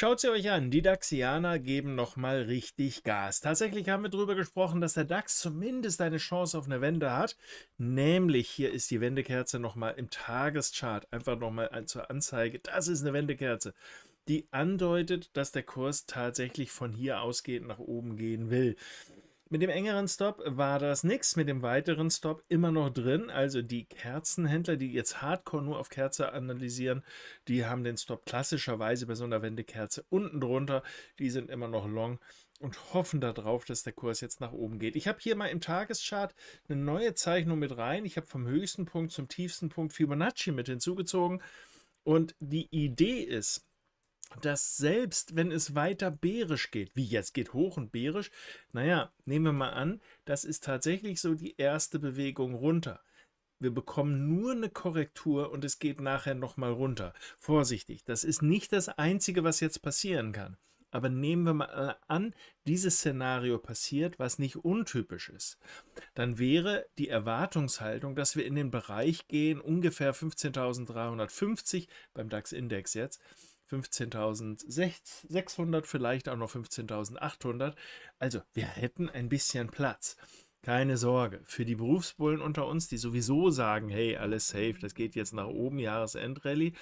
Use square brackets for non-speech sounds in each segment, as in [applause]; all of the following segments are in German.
Schaut sie euch an, die DAXianer geben nochmal richtig Gas. Tatsächlich haben wir darüber gesprochen, dass der DAX zumindest eine Chance auf eine Wende hat. Nämlich hier ist die Wendekerze nochmal im Tageschart, einfach nochmal zur Anzeige. Das ist eine Wendekerze, die andeutet, dass der Kurs tatsächlich von hier ausgehend nach oben gehen will. Mit dem engeren Stop war das nichts, mit dem weiteren Stop immer noch drin. Also die Kerzenhändler, die jetzt hardcore nur auf Kerze analysieren, die haben den Stop klassischerweise bei so einer Wendekerze unten drunter. Die sind immer noch long und hoffen darauf, dass der Kurs jetzt nach oben geht. Ich habe hier mal im Tageschart eine neue Zeichnung mit rein. Ich habe vom höchsten Punkt zum tiefsten Punkt Fibonacci mit hinzugezogen. Und die Idee ist, dass selbst wenn es weiter bärisch geht, wie jetzt geht hoch und bärisch, naja, nehmen wir mal an, das ist tatsächlich so die erste Bewegung runter. Wir bekommen nur eine Korrektur und es geht nachher nochmal runter. Vorsichtig, das ist nicht das Einzige, was jetzt passieren kann. Aber nehmen wir mal äh, an, dieses Szenario passiert, was nicht untypisch ist, dann wäre die Erwartungshaltung, dass wir in den Bereich gehen, ungefähr 15.350 beim DAX-Index jetzt, 15.600, vielleicht auch noch 15.800. Also wir hätten ein bisschen Platz. Keine Sorge, für die Berufsbullen unter uns, die sowieso sagen, hey, alles safe, das geht jetzt nach oben, Jahresendrallye.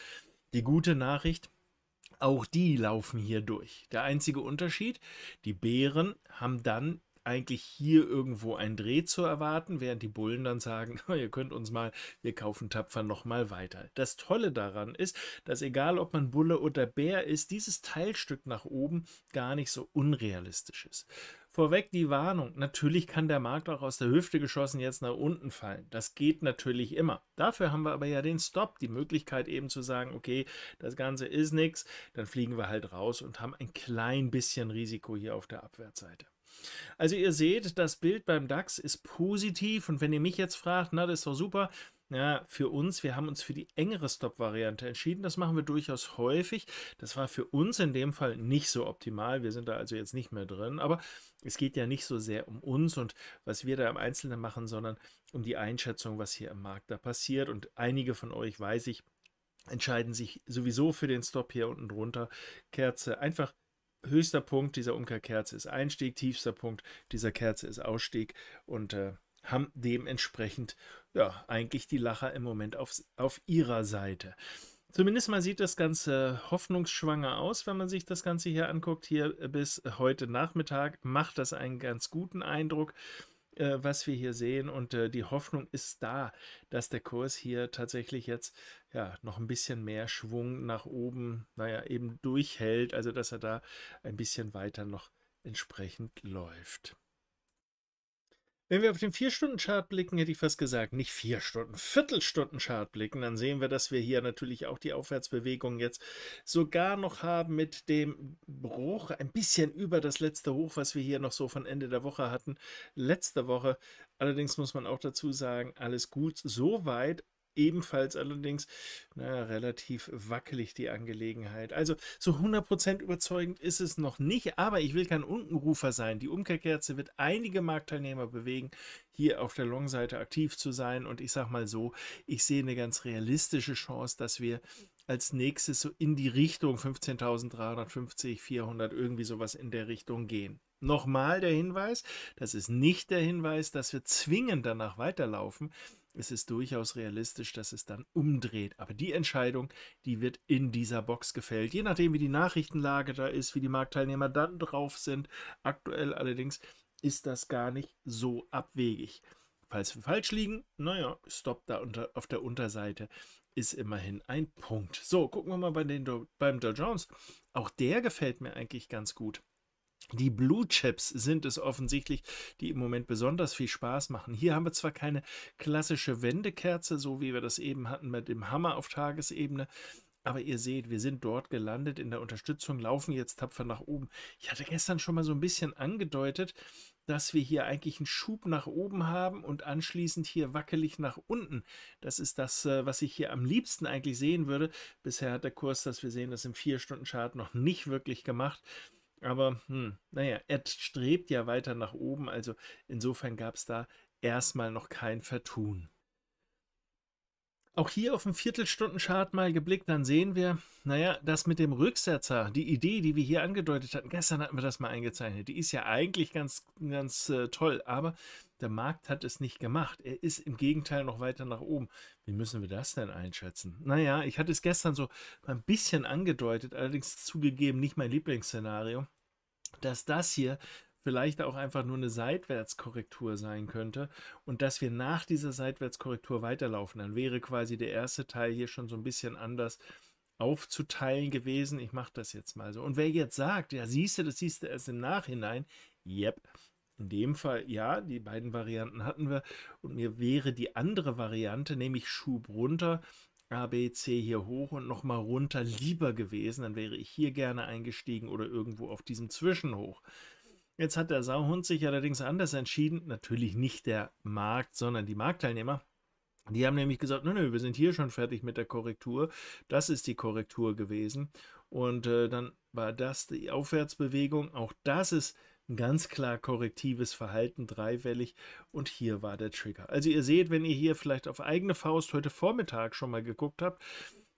Die gute Nachricht, auch die laufen hier durch. Der einzige Unterschied, die Bären haben dann eigentlich hier irgendwo ein Dreh zu erwarten, während die Bullen dann sagen, [laughs] ihr könnt uns mal, wir kaufen tapfer nochmal weiter. Das Tolle daran ist, dass egal ob man Bulle oder Bär ist, dieses Teilstück nach oben gar nicht so unrealistisch ist. Vorweg die Warnung, natürlich kann der Markt auch aus der Hüfte geschossen jetzt nach unten fallen. Das geht natürlich immer. Dafür haben wir aber ja den Stop, die Möglichkeit eben zu sagen, okay, das Ganze ist nichts, dann fliegen wir halt raus und haben ein klein bisschen Risiko hier auf der Abwärtsseite. Also ihr seht, das Bild beim DAX ist positiv und wenn ihr mich jetzt fragt, na, das ist doch super, ja, für uns, wir haben uns für die engere Stop-Variante entschieden. Das machen wir durchaus häufig. Das war für uns in dem Fall nicht so optimal. Wir sind da also jetzt nicht mehr drin. Aber es geht ja nicht so sehr um uns und was wir da im Einzelnen machen, sondern um die Einschätzung, was hier im Markt da passiert. Und einige von euch, weiß ich, entscheiden sich sowieso für den Stop hier unten drunter. Kerze, einfach höchster Punkt dieser Umkehrkerze ist Einstieg, tiefster Punkt dieser Kerze ist Ausstieg und äh, haben dementsprechend ja eigentlich die Lacher im Moment auf, auf ihrer Seite. Zumindest mal sieht das Ganze hoffnungsschwanger aus, wenn man sich das Ganze hier anguckt. Hier bis heute Nachmittag macht das einen ganz guten Eindruck äh, was wir hier sehen. Und äh, die Hoffnung ist da, dass der Kurs hier tatsächlich jetzt ja noch ein bisschen mehr Schwung nach oben, naja, eben durchhält. Also dass er da ein bisschen weiter noch entsprechend läuft. Wenn wir auf den 4 stunden chart blicken, hätte ich fast gesagt, nicht 4 Stunden, Viertelstunden-Chart blicken, dann sehen wir, dass wir hier natürlich auch die Aufwärtsbewegung jetzt sogar noch haben mit dem Bruch, ein bisschen über das letzte Hoch, was wir hier noch so von Ende der Woche hatten, letzte Woche. Allerdings muss man auch dazu sagen, alles gut soweit, ebenfalls allerdings na, relativ wackelig die Angelegenheit. Also so 100% überzeugend ist es noch nicht, aber ich will kein Unkenrufer sein. Die Umkehrkerze wird einige Marktteilnehmer bewegen, hier auf der Long-Seite aktiv zu sein und ich sage mal so, ich sehe eine ganz realistische Chance, dass wir als nächstes so in die Richtung 15.350, 400, irgendwie sowas in der Richtung gehen. Nochmal der Hinweis, das ist nicht der Hinweis, dass wir zwingend danach weiterlaufen, es ist durchaus realistisch, dass es dann umdreht. Aber die Entscheidung, die wird in dieser Box gefällt. Je nachdem, wie die Nachrichtenlage da ist, wie die Marktteilnehmer dann drauf sind. Aktuell allerdings ist das gar nicht so abwegig. Falls wir falsch liegen, naja, Stop da unter, auf der Unterseite ist immerhin ein Punkt. So, gucken wir mal bei den, beim Dow Jones. Auch der gefällt mir eigentlich ganz gut. Die Blue Chips sind es offensichtlich, die im Moment besonders viel Spaß machen. Hier haben wir zwar keine klassische Wendekerze, so wie wir das eben hatten mit dem Hammer auf Tagesebene, aber ihr seht, wir sind dort gelandet in der Unterstützung, laufen jetzt tapfer nach oben. Ich hatte gestern schon mal so ein bisschen angedeutet, dass wir hier eigentlich einen Schub nach oben haben und anschließend hier wackelig nach unten. Das ist das, äh, was ich hier am liebsten eigentlich sehen würde. Bisher hat der Kurs, dass wir sehen, das im 4-Stunden-Chart noch nicht wirklich gemacht. Aber hm, naja, er strebt ja weiter nach oben, also insofern gab es da erstmal noch kein Vertun auch hier auf dem Viertelstunden-Chart mal geblickt, dann sehen wir, naja, das mit dem Rücksetzer, die Idee, die wir hier angedeutet hatten, gestern hatten wir das mal eingezeichnet, die ist ja eigentlich ganz, ganz äh, toll, aber der Markt hat es nicht gemacht. Er ist im Gegenteil noch weiter nach oben. Wie müssen wir das denn einschätzen? Naja, ich hatte es gestern so ein bisschen angedeutet, allerdings zugegeben nicht mein Lieblingsszenario, dass das hier vielleicht auch einfach nur eine Seitwärtskorrektur sein könnte und dass wir nach dieser Seitwärtskorrektur weiterlaufen. Dann wäre quasi der erste Teil hier schon so ein bisschen anders aufzuteilen gewesen. Ich mache das jetzt mal so. Und wer jetzt sagt, ja, siehst du, das siehst du erst im Nachhinein, yep. In dem Fall, ja, die beiden Varianten hatten wir. Und mir wäre die andere Variante, nämlich Schub runter, A, B, C hier hoch und nochmal runter lieber gewesen. Dann wäre ich hier gerne eingestiegen oder irgendwo auf diesem Zwischenhoch. Jetzt hat der Sauhund sich allerdings anders entschieden, natürlich nicht der Markt, sondern die Marktteilnehmer. Die haben nämlich gesagt, nö, nö, wir sind hier schon fertig mit der Korrektur. Das ist die Korrektur gewesen. Und äh, dann war das die Aufwärtsbewegung. Auch das ist ein ganz klar korrektives Verhalten, dreiwellig. Und hier war der Trigger. Also ihr seht, wenn ihr hier vielleicht auf eigene Faust heute Vormittag schon mal geguckt habt,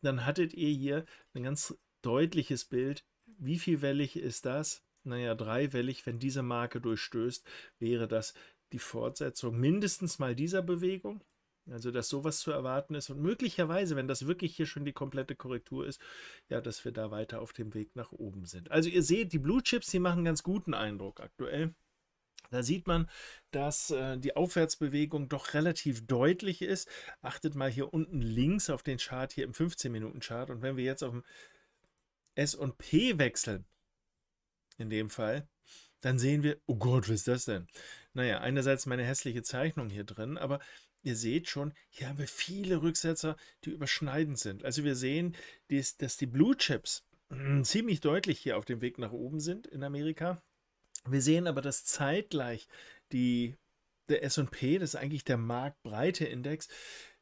dann hattet ihr hier ein ganz deutliches Bild. Wie viel wellig ist das? naja, dreiwellig, wenn diese Marke durchstößt, wäre das die Fortsetzung mindestens mal dieser Bewegung. Also, dass sowas zu erwarten ist und möglicherweise, wenn das wirklich hier schon die komplette Korrektur ist, ja, dass wir da weiter auf dem Weg nach oben sind. Also, ihr seht, die Blue Chips, die machen ganz guten Eindruck aktuell. Da sieht man, dass äh, die Aufwärtsbewegung doch relativ deutlich ist. Achtet mal hier unten links auf den Chart, hier im 15-Minuten-Chart. Und wenn wir jetzt auf den SP wechseln, in dem Fall, dann sehen wir, oh Gott, was ist das denn? Naja, einerseits meine hässliche Zeichnung hier drin, aber ihr seht schon, hier haben wir viele Rücksetzer, die überschneidend sind. Also wir sehen, dass die Blue Chips mm, ziemlich deutlich hier auf dem Weg nach oben sind in Amerika. Wir sehen aber, dass zeitgleich die, der S&P, das ist eigentlich der marktbreite Index,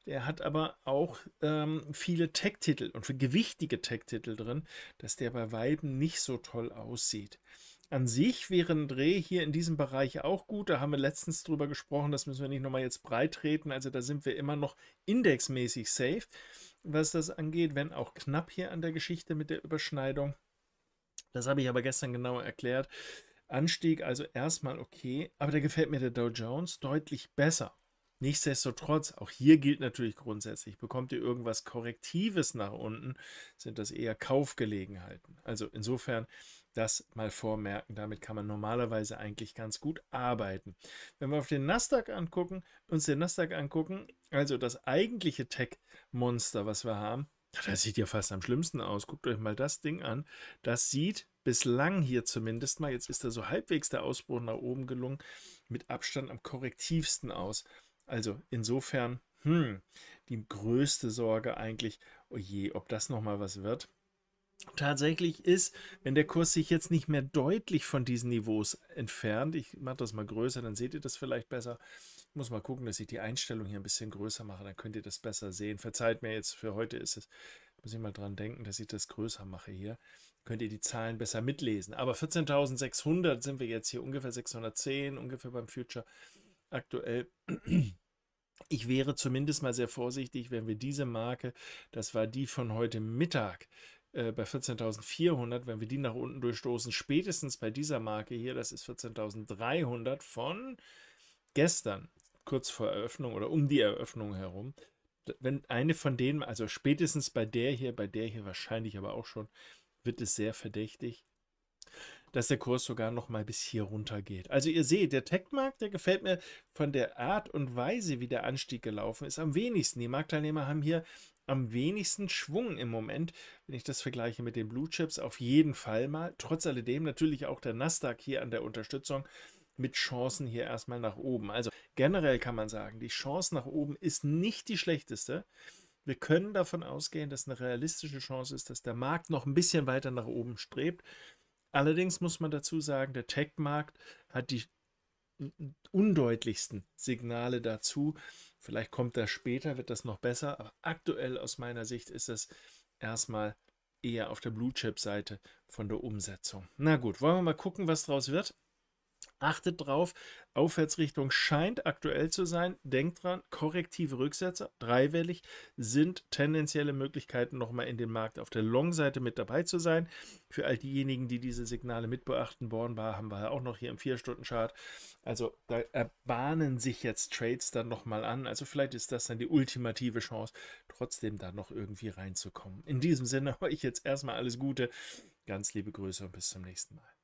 der hat aber auch ähm, viele Tech-Titel und für gewichtige Tech-Titel drin, dass der bei Weiben nicht so toll aussieht. An sich wäre ein Dreh hier in diesem Bereich auch gut. Da haben wir letztens drüber gesprochen, das müssen wir nicht nochmal jetzt breitreten. Also da sind wir immer noch indexmäßig safe, was das angeht, wenn auch knapp hier an der Geschichte mit der Überschneidung. Das habe ich aber gestern genauer erklärt. Anstieg also erstmal okay, aber da gefällt mir der Dow Jones deutlich besser. Nichtsdestotrotz, auch hier gilt natürlich grundsätzlich, bekommt ihr irgendwas Korrektives nach unten, sind das eher Kaufgelegenheiten. Also insofern das mal vormerken, damit kann man normalerweise eigentlich ganz gut arbeiten. Wenn wir auf den Nasdaq angucken, uns den Nasdaq angucken, also das eigentliche Tech-Monster, was wir haben, das sieht ja fast am schlimmsten aus. Guckt euch mal das Ding an. Das sieht bislang hier zumindest mal, jetzt ist da so halbwegs der Ausbruch nach oben gelungen, mit Abstand am korrektivsten aus. Also insofern, hm, die größte Sorge eigentlich, oh je, ob das nochmal was wird. Tatsächlich ist, wenn der Kurs sich jetzt nicht mehr deutlich von diesen Niveaus entfernt, ich mache das mal größer, dann seht ihr das vielleicht besser. Ich muss mal gucken, dass ich die Einstellung hier ein bisschen größer mache, dann könnt ihr das besser sehen. Verzeiht mir jetzt, für heute ist es, muss ich mal dran denken, dass ich das größer mache hier. Könnt ihr die Zahlen besser mitlesen. Aber 14.600 sind wir jetzt hier, ungefähr 610, ungefähr beim Future aktuell. Ich wäre zumindest mal sehr vorsichtig, wenn wir diese Marke, das war die von heute Mittag, äh, bei 14.400, wenn wir die nach unten durchstoßen, spätestens bei dieser Marke hier, das ist 14.300 von gestern, kurz vor Eröffnung oder um die Eröffnung herum, wenn eine von denen, also spätestens bei der hier, bei der hier wahrscheinlich aber auch schon, wird es sehr verdächtig dass der Kurs sogar noch mal bis hier runter geht. Also ihr seht, der Tech-Markt, der gefällt mir von der Art und Weise, wie der Anstieg gelaufen ist, am wenigsten. Die Marktteilnehmer haben hier am wenigsten Schwung im Moment, wenn ich das vergleiche mit den Blue Chips, auf jeden Fall mal. Trotz alledem natürlich auch der Nasdaq hier an der Unterstützung mit Chancen hier erstmal nach oben. Also generell kann man sagen, die Chance nach oben ist nicht die schlechteste. Wir können davon ausgehen, dass eine realistische Chance ist, dass der Markt noch ein bisschen weiter nach oben strebt. Allerdings muss man dazu sagen, der Tech-Markt hat die undeutlichsten Signale dazu. Vielleicht kommt das später, wird das noch besser, aber aktuell aus meiner Sicht ist das erstmal eher auf der Blue Chip-Seite von der Umsetzung. Na gut, wollen wir mal gucken, was draus wird. Achtet drauf, Aufwärtsrichtung scheint aktuell zu sein. Denkt dran, korrektive Rücksätze, dreiwellig, sind tendenzielle Möglichkeiten, nochmal in den Markt auf der Long-Seite mit dabei zu sein. Für all diejenigen, die diese Signale mitbeachten, Bornbar haben wir ja auch noch hier im 4-Stunden-Chart. Also da erbahnen sich jetzt Trades dann nochmal an. Also vielleicht ist das dann die ultimative Chance, trotzdem da noch irgendwie reinzukommen. In diesem Sinne [laughs] euch jetzt erstmal alles Gute. Ganz liebe Grüße und bis zum nächsten Mal.